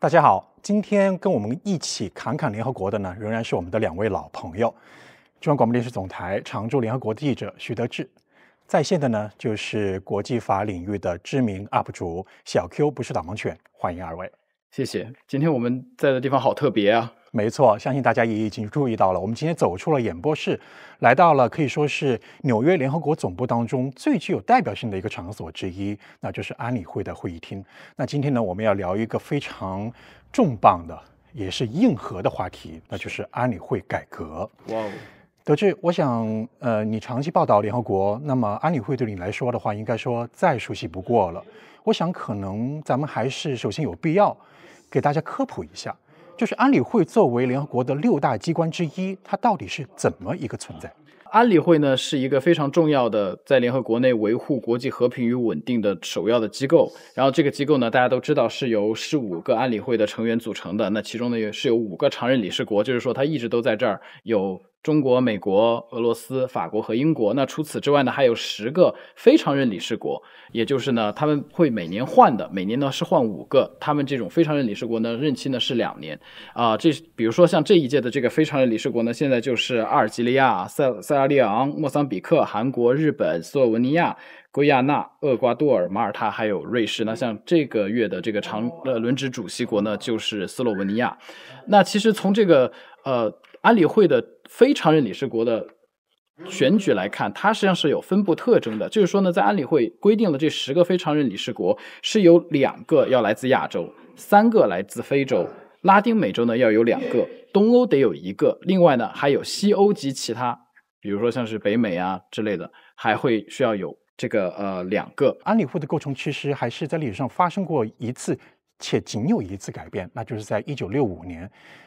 大家好，今天跟我们一起侃侃联合国的呢，仍然是我们的两位老朋友，中央广播电视总台常驻联合国记者徐德志，在线的呢就是国际法领域的知名 UP 主小 Q 不是导盲犬，欢迎二位，谢谢。今天我们在的地方好特别啊。没错，相信大家也已经注意到了，我们今天走出了演播室，来到了可以说是纽约联合国总部当中最具有代表性的一个场所之一，那就是安理会的会议厅。那今天呢，我们要聊一个非常重磅的，也是硬核的话题，那就是安理会改革。哇哦，德智，我想，呃，你长期报道联合国，那么安理会对你来说的话，应该说再熟悉不过了。我想，可能咱们还是首先有必要给大家科普一下。就是安理会作为联合国的六大机关之一，它到底是怎么一个存在？安理会呢，是一个非常重要的，在联合国内维护国际和平与稳定的首要的机构。然后这个机构呢，大家都知道是由十五个安理会的成员组成的。那其中呢，也是有五个常任理事国，就是说它一直都在这儿有。中国、美国、俄罗斯、法国和英国。那除此之外呢，还有十个非常任理事国，也就是呢，他们会每年换的，每年呢是换五个。他们这种非常任理事国呢，任期呢是两年。啊，这比如说像这一届的这个非常任理事国呢，现在就是阿尔及利亚、塞塞拉利昂、莫桑比克、韩国、日本、斯洛文尼亚、圭亚那、厄瓜多尔、马耳他还有瑞士。那像这个月的这个常呃轮值主席国呢，就是斯洛文尼亚。那其实从这个呃安理会的。非常任理事国的选举来看，它实际上是有分布特征的。就是说呢，在安理会规定的这十个非常任理事国，是有两个要来自亚洲，三个来自非洲，拉丁美洲呢要有两个，东欧得有一个，另外呢还有西欧及其他，比如说像是北美啊之类的，还会需要有这个呃两个。安理会的构成其实还是在历史上发生过一次。且仅有一次改变，那就是在1965年，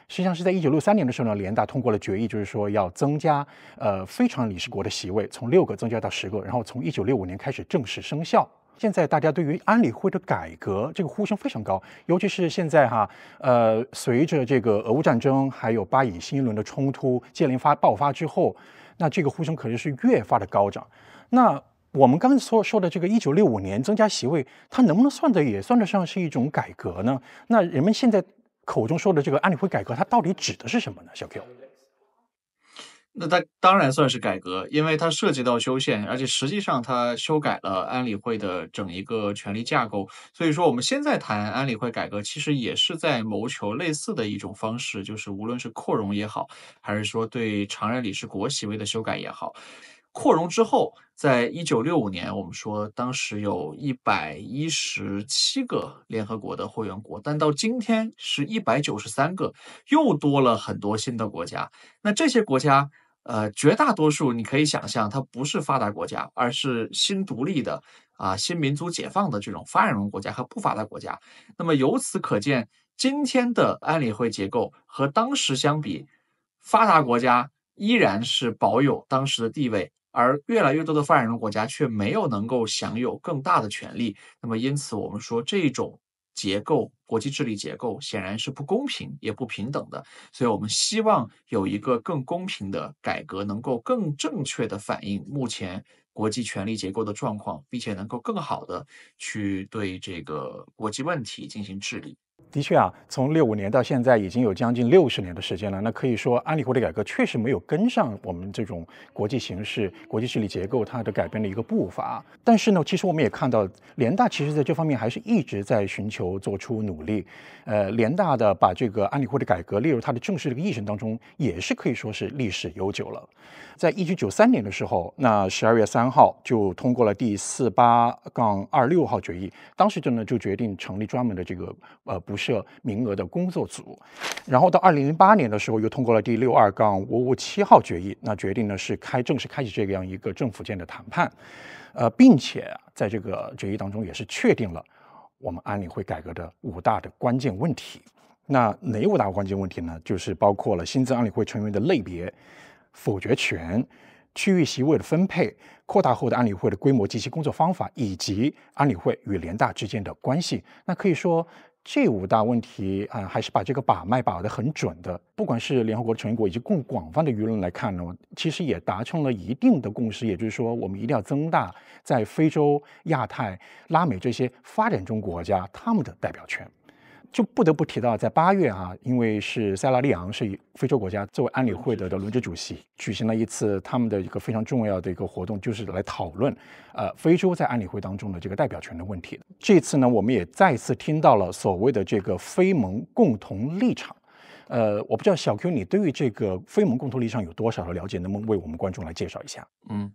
实际上是在1963年的时候呢，联大通过了决议，就是说要增加呃非常理事国的席位，从六个增加到十个，然后从1965年开始正式生效。现在大家对于安理会的改革这个呼声非常高，尤其是现在哈，呃，随着这个俄乌战争，还有巴以新一轮的冲突接连发爆发之后，那这个呼声可能是越发的高涨。那我们刚才说说的这个一九六五年增加席位，它能不能算得也算得上是一种改革呢？那人们现在口中说的这个安理会改革，它到底指的是什么呢？小 Q，那它当然算是改革，因为它涉及到修宪，而且实际上它修改了安理会的整一个权力架构。所以说，我们现在谈安理会改革，其实也是在谋求类似的一种方式，就是无论是扩容也好，还是说对常任理事国席位的修改也好。扩容之后，在一九六五年，我们说当时有一百一十七个联合国的会员国，但到今天是一百九十三个，又多了很多新的国家。那这些国家，呃，绝大多数你可以想象，它不是发达国家，而是新独立的啊，新民族解放的这种发展中国家和不发达国家。那么由此可见，今天的安理会结构和当时相比，发达国家依然是保有当时的地位。而越来越多的发展中国家却没有能够享有更大的权利，那么因此我们说这种结构、国际治理结构显然是不公平也不平等的。所以，我们希望有一个更公平的改革，能够更正确的反映目前国际权力结构的状况，并且能够更好的去对这个国际问题进行治理。的确啊，从六五年到现在已经有将近六十年的时间了。那可以说安理会的改革确实没有跟上我们这种国际形势、国际势力结构它的改变的一个步伐。但是呢，其实我们也看到联大其实在这方面还是一直在寻求做出努力。呃，联大的把这个安理会的改革列入它的正式这个议程当中，也是可以说是历史悠久了。在一九九三年的时候，那十二月三号就通过了第四八杠二六号决议，当时就呢就决定成立专门的这个呃。不设名额的工作组，然后到二零零八年的时候，又通过了第六二杠五五七号决议。那决定呢是开正式开启这样一个政府间的谈判，呃，并且在这个决议当中也是确定了我们安理会改革的五大的关键问题。那哪五大关键问题呢？就是包括了新增安理会成员的类别、否决权、区域席位的分配、扩大后的安理会的规模及其工作方法，以及安理会与联大之间的关系。那可以说。这五大问题啊，还是把这个把脉把得很准的。不管是联合国成员国以及更广泛的舆论来看呢，其实也达成了一定的共识。也就是说，我们一定要增大在非洲、亚太、拉美这些发展中国家他们的代表权。就不得不提到，在八月啊，因为是塞拉利昂是非洲国家作为安理会的的轮值主席，举行了一次他们的一个非常重要的一个活动，就是来讨论，呃，非洲在安理会当中的这个代表权的问题。这次呢，我们也再次听到了所谓的这个非盟共同立场，呃，我不知道小 Q 你对于这个非盟共同立场有多少的了解，能不能为我们观众来介绍一下？嗯。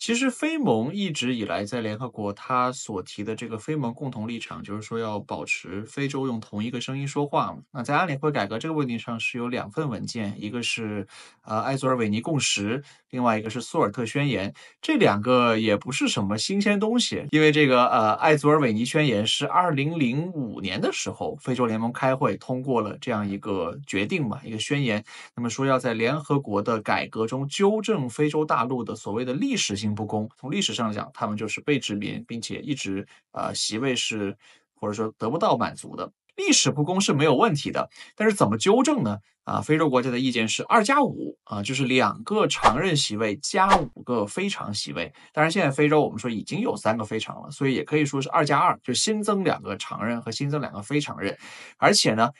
其实非盟一直以来在联合国，他所提的这个非盟共同立场，就是说要保持非洲用同一个声音说话嘛。那在安理会改革这个问题上，是有两份文件，一个是呃埃索尔维尼共识，另外一个是苏尔特宣言。这两个也不是什么新鲜东西，因为这个呃埃索尔维尼宣言是二零零五年的时候非洲联盟开会通过了这样一个决定嘛，一个宣言，那么说要在联合国的改革中纠正非洲大陆的所谓的历史性。不公。从历史上讲，他们就是被殖民，并且一直啊席位是或者说得不到满足的。历史不公是没有问题的，但是怎么纠正呢？啊，非洲国家的意见是二加五啊，就是两个常任席位加五个非常席位。当然，现在非洲我们说已经有三个非常了，所以也可以说是二加二，就新增两个常任和新增两个非常任。而且呢，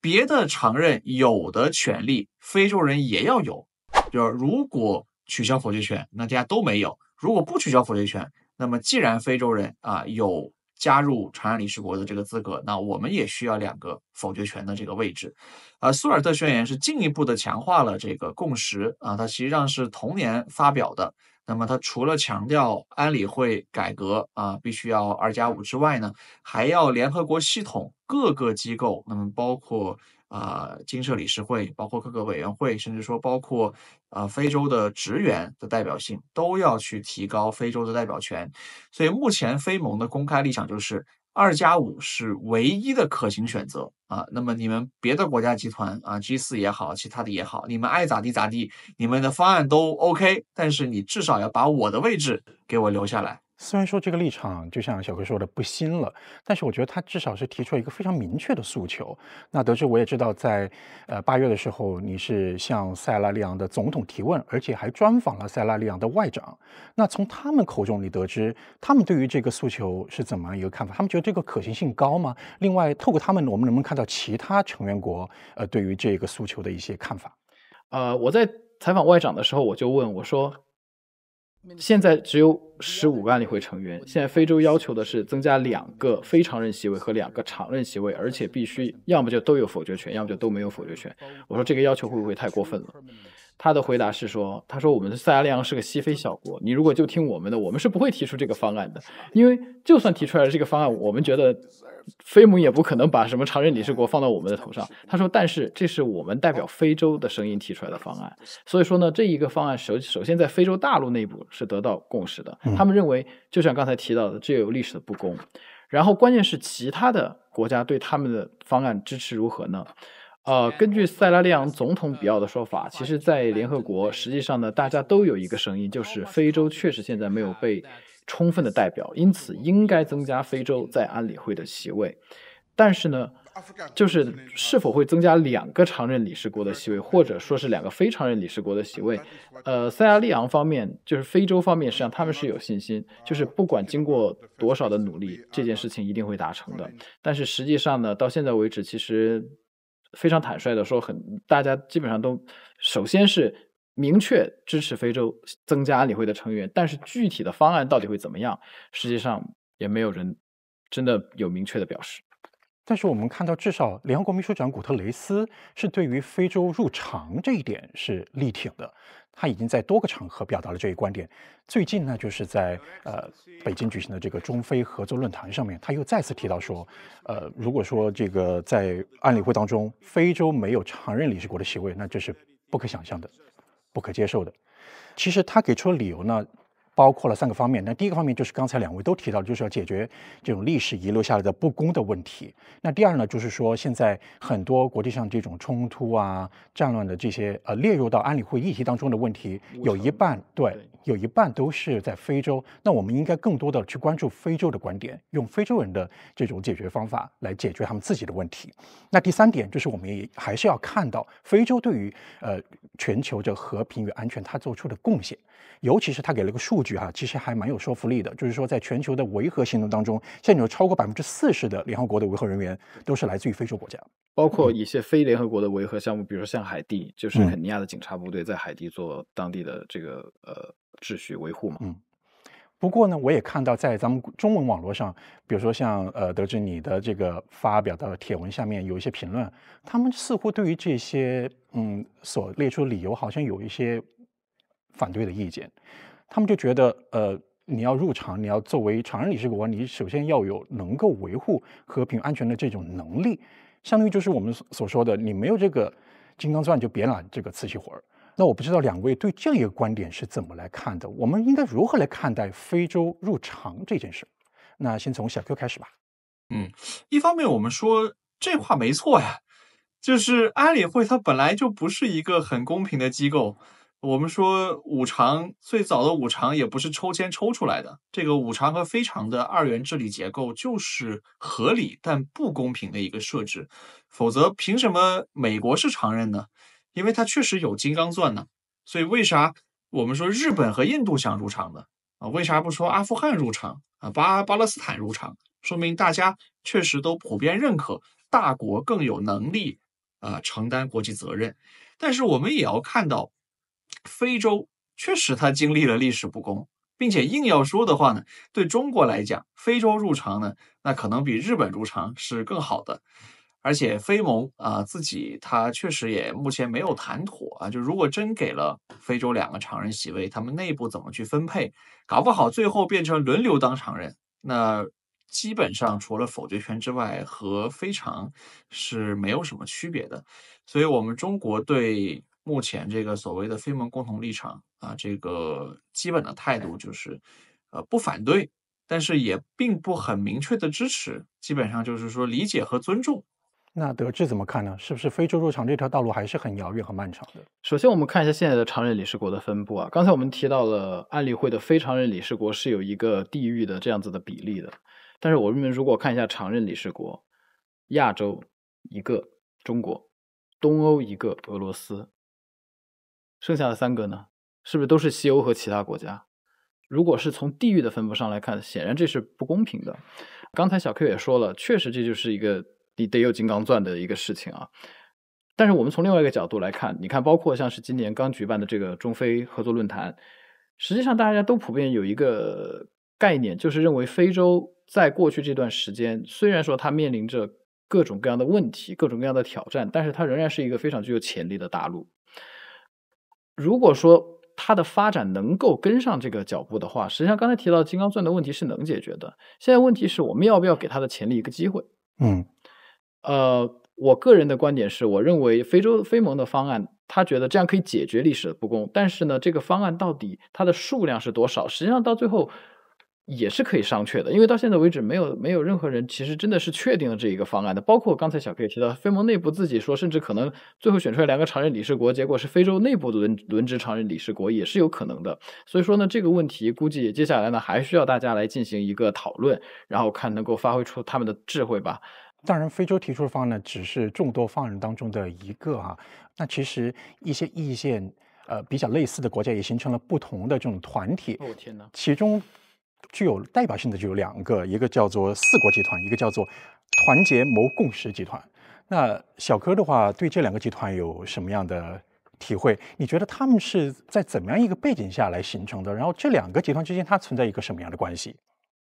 别的常任有的权利，非洲人也要有，就是如果。取消否决权，那大家都没有。如果不取消否决权，那么既然非洲人啊有加入常任理事国的这个资格，那我们也需要两个否决权的这个位置。啊，苏尔特宣言是进一步的强化了这个共识啊，它实际上是同年发表的。那么它除了强调安理会改革啊必须要二加五之外呢，还要联合国系统各个机构，那么包括。啊，经社理事会，包括各个委员会，甚至说包括啊非洲的职员的代表性，都要去提高非洲的代表权。所以目前非盟的公开立场就是二加五是唯一的可行选择啊。那么你们别的国家集团啊 G 四也好，其他的也好，你们爱咋地咋地，你们的方案都 OK，但是你至少要把我的位置给我留下来。虽然说这个立场就像小哥说的不新了，但是我觉得他至少是提出了一个非常明确的诉求。那得知我也知道，在呃八月的时候你是向塞拉利昂的总统提问，而且还专访了塞拉利昂的外长。那从他们口中你得知他们对于这个诉求是怎么一个看法？他们觉得这个可行性高吗？另外，透过他们，我们能不能看到其他成员国呃对于这个诉求的一些看法？呃，我在采访外长的时候，我就问我说，现在只有。十五个安理会成员，现在非洲要求的是增加两个非常任席位和两个常任席位，而且必须要么就都有否决权，要么就都没有否决权。我说这个要求会不会太过分了？他的回答是说，他说我们的塞拉利昂是个西非小国，你如果就听我们的，我们是不会提出这个方案的，因为就算提出来了这个方案，我们觉得非盟也不可能把什么常任理事国放到我们的头上。他说，但是这是我们代表非洲的声音提出来的方案，所以说呢，这一个方案首首先在非洲大陆内部是得到共识的。他们认为，就像刚才提到的，这有历史的不公。然后，关键是其他的国家对他们的方案支持如何呢？呃，根据塞拉利昂总统比奥的说法，其实，在联合国，实际上呢，大家都有一个声音，就是非洲确实现在没有被充分的代表，因此应该增加非洲在安理会的席位。但是呢？就是是否会增加两个常任理事国的席位，或者说是两个非常任理事国的席位？呃，塞拉利昂方面，就是非洲方面，实际上他们是有信心，就是不管经过多少的努力，这件事情一定会达成的。但是实际上呢，到现在为止，其实非常坦率的说，很大家基本上都首先是明确支持非洲增加安理会的成员，但是具体的方案到底会怎么样，实际上也没有人真的有明确的表示。但是我们看到，至少联合国秘书长古特雷斯是对于非洲入常这一点是力挺的，他已经在多个场合表达了这一观点。最近呢，就是在呃北京举行的这个中非合作论坛上面，他又再次提到说，呃，如果说这个在安理会当中非洲没有常任理事国的席位，那这是不可想象的，不可接受的。其实他给出的理由呢？包括了三个方面。那第一个方面就是刚才两位都提到就是要解决这种历史遗留下来的不公的问题。那第二呢，就是说现在很多国际上这种冲突啊、战乱的这些呃，列入到安理会议题当中的问题，有一半对，有一半都是在非洲。那我们应该更多的去关注非洲的观点，用非洲人的这种解决方法来解决他们自己的问题。那第三点就是，我们也还是要看到非洲对于呃全球的和平与安全它做出的贡献，尤其是它给了个数。据哈，其实还蛮有说服力的。就是说，在全球的维和行动当中，在有超过百分之四十的联合国的维和人员都是来自于非洲国家，包括一些非联合国的维和项目，比如说像海地，就是肯尼亚的警察部队在海地做当地的这个呃秩序维护嘛。嗯。不过呢，我也看到在咱们中文网络上，比如说像呃，得知你的这个发表的帖文下面有一些评论，他们似乎对于这些嗯所列出的理由，好像有一些反对的意见。他们就觉得，呃，你要入场，你要作为常任理事国，你首先要有能够维护和平安全的这种能力，相当于就是我们所说的，你没有这个金刚钻，就别揽这个瓷器活儿。那我不知道两位对这样一个观点是怎么来看的？我们应该如何来看待非洲入场这件事？那先从小 Q 开始吧。嗯，一方面我们说这话没错呀，就是安理会它本来就不是一个很公平的机构。我们说五常最早的五常也不是抽签抽出来的，这个五常和非常的二元治理结构就是合理但不公平的一个设置，否则凭什么美国是常任呢？因为它确实有金刚钻呢。所以为啥我们说日本和印度想入常呢？啊？为啥不说阿富汗入常啊？巴巴勒斯坦入常？说明大家确实都普遍认可大国更有能力啊承担国际责任，但是我们也要看到。非洲确实，它经历了历史不公，并且硬要说的话呢，对中国来讲，非洲入常呢，那可能比日本入常是更好的。而且非盟啊自己，它确实也目前没有谈妥啊。就如果真给了非洲两个常任席位，他们内部怎么去分配，搞不好最后变成轮流当常任，那基本上除了否决权之外，和非常是没有什么区别的。所以，我们中国对。目前这个所谓的非盟共同立场啊，这个基本的态度就是，呃，不反对，但是也并不很明确的支持，基本上就是说理解和尊重。那德智怎么看呢？是不是非洲入场这条道路还是很遥远、和漫长的？首先，我们看一下现在的常任理事国的分布啊。刚才我们提到了安理会的非常任理事国是有一个地域的这样子的比例的，但是我们如果看一下常任理事国，亚洲一个中国，东欧一个俄罗斯。剩下的三个呢，是不是都是西欧和其他国家？如果是从地域的分布上来看，显然这是不公平的。刚才小 Q 也说了，确实这就是一个你得有金刚钻的一个事情啊。但是我们从另外一个角度来看，你看，包括像是今年刚举办的这个中非合作论坛，实际上大家都普遍有一个概念，就是认为非洲在过去这段时间，虽然说它面临着各种各样的问题、各种各样的挑战，但是它仍然是一个非常具有潜力的大陆。如果说它的发展能够跟上这个脚步的话，实际上刚才提到金刚钻的问题是能解决的。现在问题是我们要不要给它的潜力一个机会？嗯，呃，我个人的观点是我认为非洲非盟的方案，他觉得这样可以解决历史的不公，但是呢，这个方案到底它的数量是多少？实际上到最后。也是可以商榷的，因为到现在为止，没有没有任何人其实真的是确定了这一个方案的。包括刚才小 K 提到，非盟内部自己说，甚至可能最后选出来两个常任理事国，结果是非洲内部轮轮值常任理事国也是有可能的。所以说呢，这个问题估计接下来呢还需要大家来进行一个讨论，然后看能够发挥出他们的智慧吧。当然，非洲提出的方案呢，只是众多方案当中的一个哈。那其实一些意见呃比较类似的国家也形成了不同的这种团体。哦天呐，其中。具有代表性的就有两个，一个叫做四国集团，一个叫做团结谋共识集团。那小柯的话，对这两个集团有什么样的体会？你觉得他们是在怎么样一个背景下来形成的？然后这两个集团之间它存在一个什么样的关系？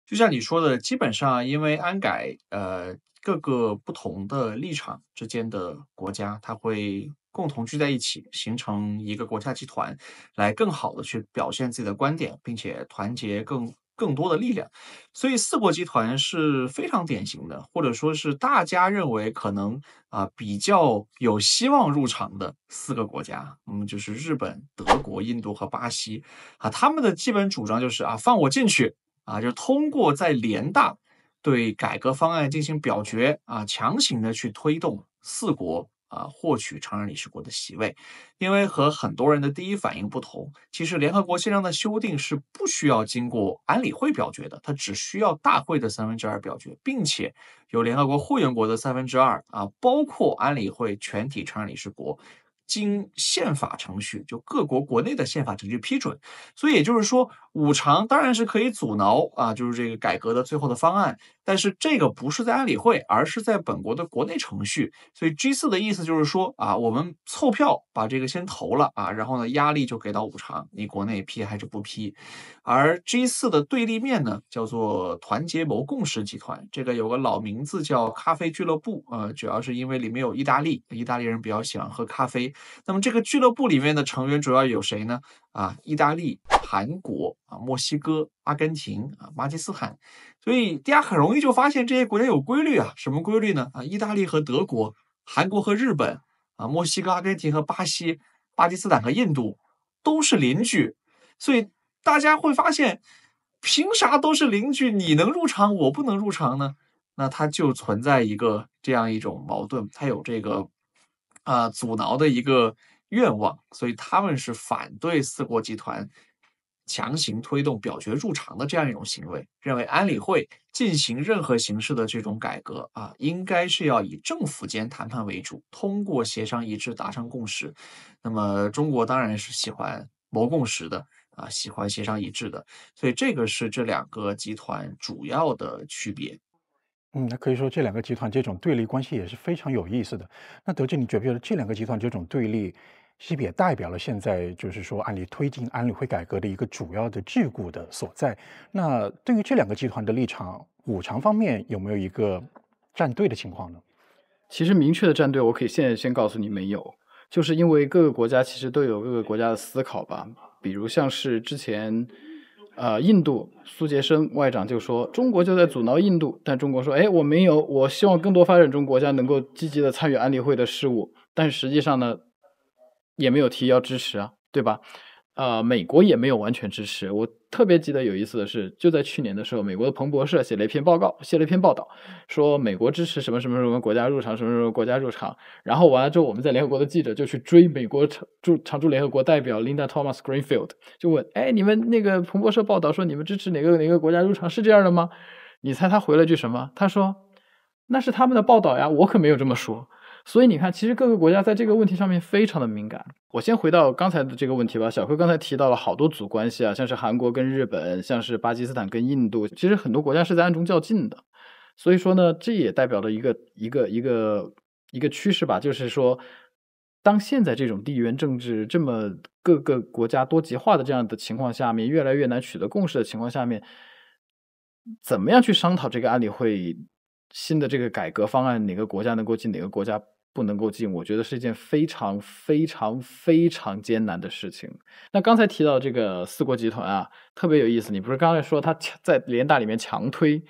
就像你说的，基本上因为安改，呃，各个不同的立场之间的国家，它会共同聚在一起，形成一个国家集团，来更好的去表现自己的观点，并且团结更。更多的力量，所以四国集团是非常典型的，或者说是大家认为可能啊比较有希望入场的四个国家，嗯，就是日本、德国、印度和巴西啊。他们的基本主张就是啊，放我进去啊，就通过在联大对改革方案进行表决啊，强行的去推动四国。啊，获取常任理事国的席位，因为和很多人的第一反应不同，其实联合国宪章的修订是不需要经过安理会表决的，它只需要大会的三分之二表决，并且有联合国会员国的三分之二啊，包括安理会全体常任理事国，经宪法程序，就各国国内的宪法程序批准，所以也就是说。五常当然是可以阻挠啊，就是这个改革的最后的方案，但是这个不是在安理会，而是在本国的国内程序。所以 G 四的意思就是说啊，我们凑票把这个先投了啊，然后呢压力就给到五常，你国内批还是不批？而 G 四的对立面呢，叫做团结谋共识集团，这个有个老名字叫咖啡俱乐部啊，主要是因为里面有意大利，意大利人比较喜欢喝咖啡。那么这个俱乐部里面的成员主要有谁呢？啊，意大利。韩国啊，墨西哥、阿根廷啊，巴基斯坦，所以大家很容易就发现这些国家有规律啊。什么规律呢？啊，意大利和德国，韩国和日本，啊，墨西哥、阿根廷和巴西，巴基斯坦和印度都是邻居。所以大家会发现，凭啥都是邻居，你能入场，我不能入场呢？那它就存在一个这样一种矛盾，它有这个啊阻挠的一个愿望，所以他们是反对四国集团。强行推动表决入场的这样一种行为，认为安理会进行任何形式的这种改革啊，应该是要以政府间谈判为主，通过协商一致达成共识。那么中国当然是喜欢谋共识的啊，喜欢协商一致的，所以这个是这两个集团主要的区别。嗯，那可以说这两个集团这种对立关系也是非常有意思的。那德晋，你觉不觉得这两个集团这种对立？西也代表了现在就是说安理推进安理会改革的一个主要的桎梏的所在。那对于这两个集团的立场，五常方面有没有一个站队的情况呢？其实明确的站队，我可以现在先告诉你没有，就是因为各个国家其实都有各个国家的思考吧。比如像是之前，呃，印度苏杰生外长就说中国就在阻挠印度，但中国说哎我没有，我希望更多发展中国家能够积极的参与安理会的事务。但实际上呢？也没有提要支持啊，对吧？呃，美国也没有完全支持。我特别记得有意思的是，就在去年的时候，美国的彭博社写了一篇报告，写了一篇报道，说美国支持什么什么什么国家入场，什么什么国家入场。然后完了之后，我们在联合国的记者就去追美国驻常驻联合国代表 Linda Thomas Greenfield，就问：哎，你们那个彭博社报道说你们支持哪个哪个国家入场是这样的吗？你猜他回了句什么？他说：“那是他们的报道呀，我可没有这么说。”所以你看，其实各个国家在这个问题上面非常的敏感。我先回到刚才的这个问题吧。小辉刚才提到了好多组关系啊，像是韩国跟日本，像是巴基斯坦跟印度，其实很多国家是在暗中较劲的。所以说呢，这也代表了一个一个一个一个趋势吧，就是说，当现在这种地缘政治这么各个国家多极化的这样的情况下面，越来越难取得共识的情况下面，怎么样去商讨这个安理会新的这个改革方案，哪个国家能够进，哪个国家？不能够进，我觉得是一件非常非常非常艰难的事情。那刚才提到这个四国集团啊，特别有意思。你不是刚才说他在联大里面强推，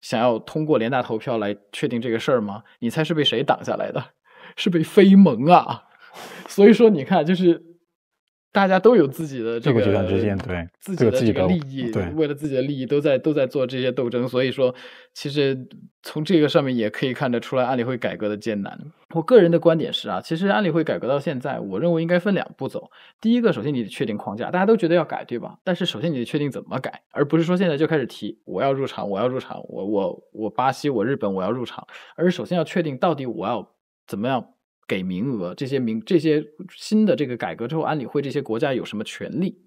想要通过联大投票来确定这个事儿吗？你猜是被谁挡下来的？是被非盟啊。所以说，你看就是。大家都有自己的这个，对，自己的这个利益，对，为了自己的利益都在都在做这些斗争，所以说，其实从这个上面也可以看得出来，安理会改革的艰难。我个人的观点是啊，其实安理会改革到现在，我认为应该分两步走。第一个，首先你得确定框架，大家都觉得要改，对吧？但是首先你得确定怎么改，而不是说现在就开始提我要入场，我要入场，我我我巴西，我日本我要入场，而首先要确定到底我要怎么样。给名额，这些名这些新的这个改革之后，安理会这些国家有什么权利？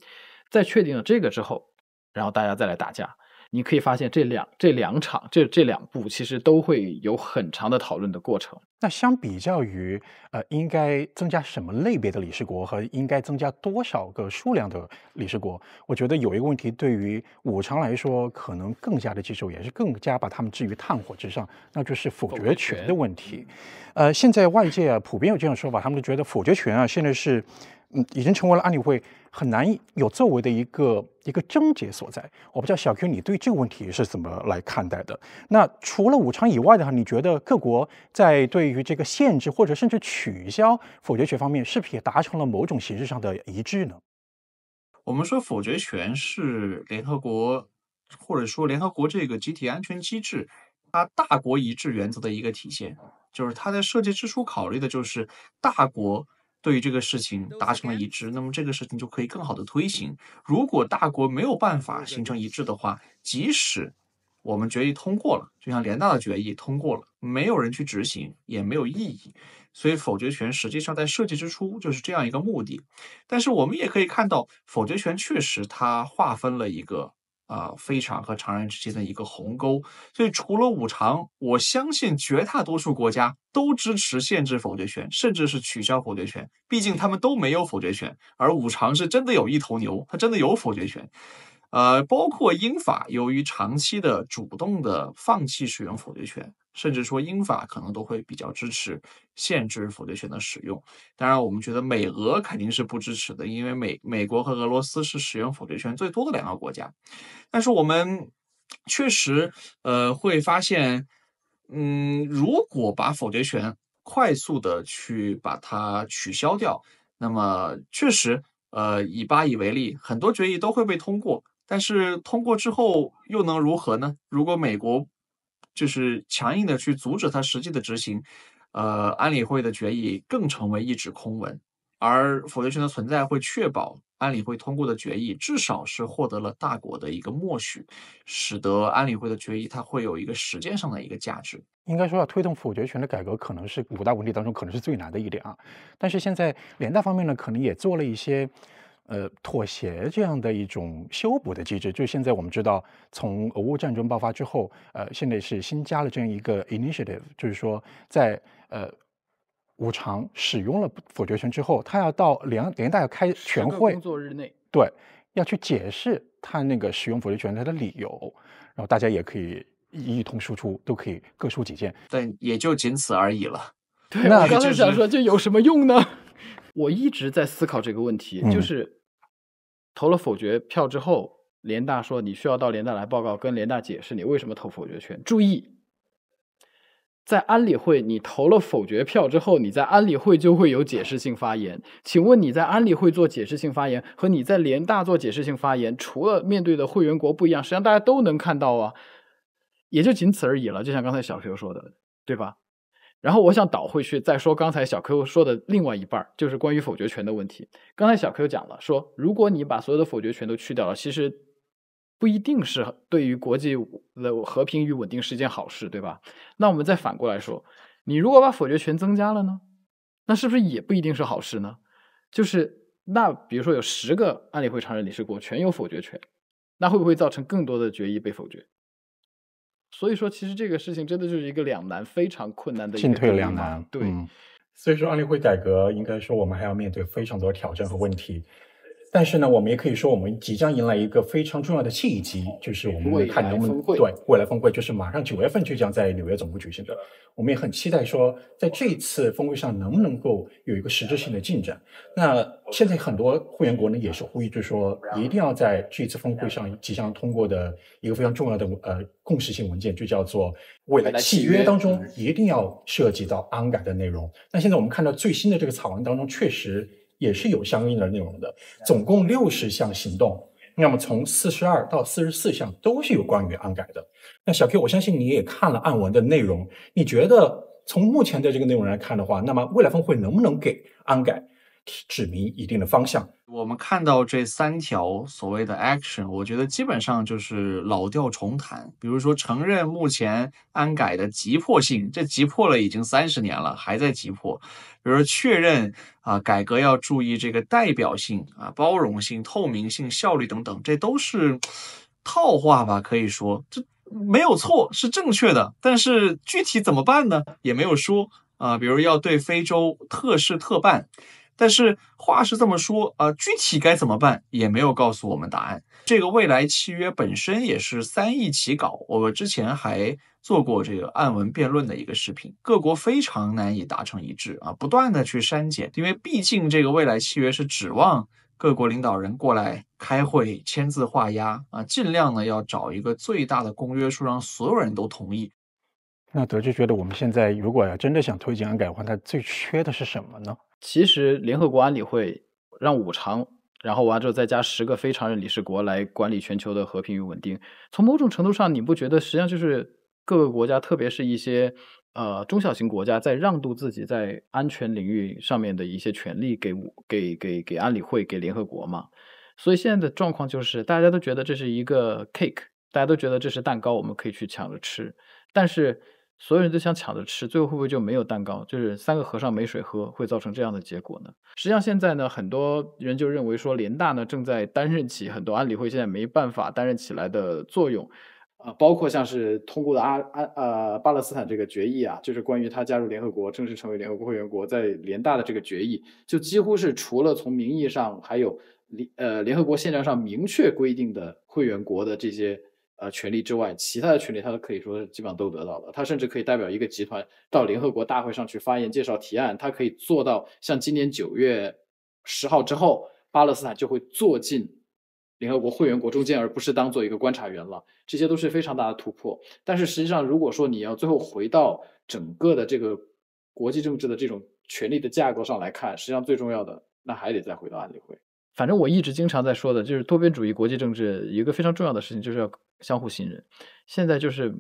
在确定了这个之后，然后大家再来打架。你可以发现这两这两场这这两部其实都会有很长的讨论的过程。那相比较于呃，应该增加什么类别的理事国和应该增加多少个数量的理事国，我觉得有一个问题对于五常来说可能更加的棘手，也是更加把他们置于炭火之上，那就是否决权的问题。呃，现在外界啊普遍有这样说法，他们都觉得否决权啊现在是。嗯，已经成为了安理会很难有作为的一个一个症结所在。我不知道小 Q，你对这个问题是怎么来看待的？那除了武昌以外的话，你觉得各国在对于这个限制或者甚至取消否决权方面，是不是也达成了某种形式上的一致呢？我们说否决权是联合国或者说联合国这个集体安全机制，它大国一致原则的一个体现，就是它在设计之初考虑的就是大国。对于这个事情达成了一致，那么这个事情就可以更好的推行。如果大国没有办法形成一致的话，即使我们决议通过了，就像联大的决议通过了，没有人去执行也没有意义。所以否决权实际上在设计之初就是这样一个目的。但是我们也可以看到，否决权确实它划分了一个。啊，非常和常人之间的一个鸿沟，所以除了五常，我相信绝大多数国家都支持限制否决权，甚至是取消否决权。毕竟他们都没有否决权，而五常是真的有一头牛，它真的有否决权。呃，包括英法，由于长期的主动的放弃使用否决权。甚至说英法可能都会比较支持限制否决权的使用。当然，我们觉得美俄肯定是不支持的，因为美美国和俄罗斯是使用否决权最多的两个国家。但是我们确实呃会发现，嗯，如果把否决权快速的去把它取消掉，那么确实呃以巴以为例，很多决议都会被通过。但是通过之后又能如何呢？如果美国。就是强硬的去阻止它实际的执行，呃，安理会的决议更成为一纸空文，而否决权的存在会确保安理会通过的决议至少是获得了大国的一个默许，使得安理会的决议它会有一个时间上的一个价值。应该说，要推动否决权的改革，可能是五大问题当中可能是最难的一点啊。但是现在联大方面呢，可能也做了一些。呃，妥协这样的一种修补的机制，就是现在我们知道，从俄乌战争爆发之后，呃，现在是新加了这样一个 initiative，就是说，在呃五常使用了否决权之后，他要到联联大开全会工作日内，对，要去解释他那个使用否决权他的理由，然后大家也可以一一通输出，都可以各抒己见，但也就仅此而已了。对，我刚才想说，这有什么用呢？我一直在思考这个问题，就是投了否决票之后，联大说你需要到联大来报告，跟联大解释你为什么投否决权。注意，在安理会你投了否决票之后，你在安理会就会有解释性发言。请问你在安理会做解释性发言和你在联大做解释性发言，除了面对的会员国不一样，实际上大家都能看到啊，也就仅此而已了。就像刚才小 Q 说的，对吧？然后我想倒回去再说刚才小 Q 说的另外一半就是关于否决权的问题。刚才小 Q 讲了，说如果你把所有的否决权都去掉了，其实不一定是对于国际的和平与稳定是一件好事，对吧？那我们再反过来说，你如果把否决权增加了呢，那是不是也不一定是好事呢？就是那比如说有十个安理会常任理事国全有否决权，那会不会造成更多的决议被否决？所以说，其实这个事情真的就是一个两难，非常困难的一个进退两难。对，所以说安理会改革，应该说我们还要面对非常多挑战和问题。但是呢，我们也可以说，我们即将迎来一个非常重要的契机，就是我们看能不能对未来峰会，就是马上九月份就将在纽约总部举行的。我们也很期待说，在这次峰会上，能不能够有一个实质性的进展。那现在很多会员国呢，也是呼吁，就说一定要在这次峰会上即将通过的一个非常重要的呃共识性文件，就叫做未来契约当中，一定要涉及到安改的内容。那现在我们看到最新的这个草案当中，确实。也是有相应的内容的，总共六十项行动。那么从四十二到四十四项都是有关于安改的。那小 Q，我相信你也看了案文的内容，你觉得从目前的这个内容来看的话，那么未来峰会能不能给安改？指明一定的方向。我们看到这三条所谓的 action，我觉得基本上就是老调重弹。比如说承认目前安改的急迫性，这急迫了已经三十年了，还在急迫。比如说确认啊，改革要注意这个代表性啊、包容性、透明性、效率等等，这都是套话吧？可以说这没有错，是正确的。但是具体怎么办呢？也没有说啊。比如要对非洲特事特办。但是话是这么说，呃，具体该怎么办也没有告诉我们答案。这个未来契约本身也是三亿起稿，我们之前还做过这个暗文辩论的一个视频，各国非常难以达成一致啊，不断的去删减，因为毕竟这个未来契约是指望各国领导人过来开会签字画押啊，尽量呢要找一个最大的公约数，让所有人都同意。那德智觉得我们现在如果要真的想推进安改的话，它最缺的是什么呢？其实联合国安理会让五常，然后完了之后再加十个非常任理事国来管理全球的和平与稳定。从某种程度上，你不觉得实际上就是各个国家，特别是一些呃中小型国家，在让渡自己在安全领域上面的一些权利给给给给安理会给联合国吗？所以现在的状况就是大家都觉得这是一个 cake，大家都觉得这是蛋糕，我们可以去抢着吃，但是。所有人都想抢着吃，最后会不会就没有蛋糕？就是三个和尚没水喝，会造成这样的结果呢？实际上现在呢，很多人就认为说，联大呢正在担任起很多安理会现在没办法担任起来的作用，啊，包括像是通过的阿安呃巴勒斯坦这个决议啊，就是关于他加入联合国，正式成为联合国会员国，在联大的这个决议，就几乎是除了从名义上还有联呃联合国宪章上明确规定的会员国的这些。呃，权利之外，其他的权利他都可以说基本上都得到了。他甚至可以代表一个集团到联合国大会上去发言、介绍提案。他可以做到，像今年九月十号之后，巴勒斯坦就会坐进联合国会员国中间，而不是当做一个观察员了。这些都是非常大的突破。但是实际上，如果说你要最后回到整个的这个国际政治的这种权力的架构上来看，实际上最重要的那还得再回到安理会。反正我一直经常在说的就是多边主义国际政治一个非常重要的事情，就是要。相互信任，现在就是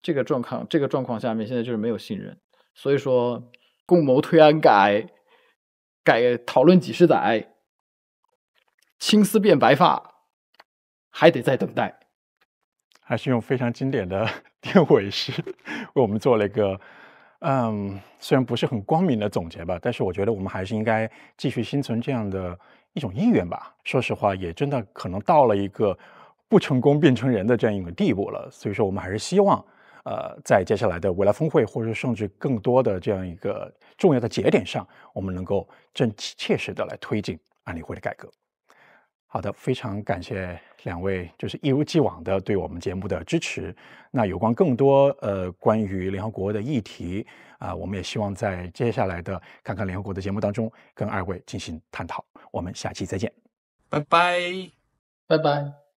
这个状况，这个状况下面现在就是没有信任，所以说共谋推安改，改讨论几十载，青丝变白发，还得再等待。还是用非常经典的 电尾诗为我们做了一个，嗯，虽然不是很光明的总结吧，但是我觉得我们还是应该继续心存这样的一种意愿吧。说实话，也真的可能到了一个。不成功变成人的这样一个地步了，所以说我们还是希望，呃，在接下来的未来峰会，或者甚至更多的这样一个重要的节点上，我们能够正切实的来推进安理会的改革。好的，非常感谢两位，就是一如既往的对我们节目的支持。那有关更多呃关于联合国的议题啊，我们也希望在接下来的看看联合国的节目当中跟二位进行探讨。我们下期再见，拜拜，拜拜。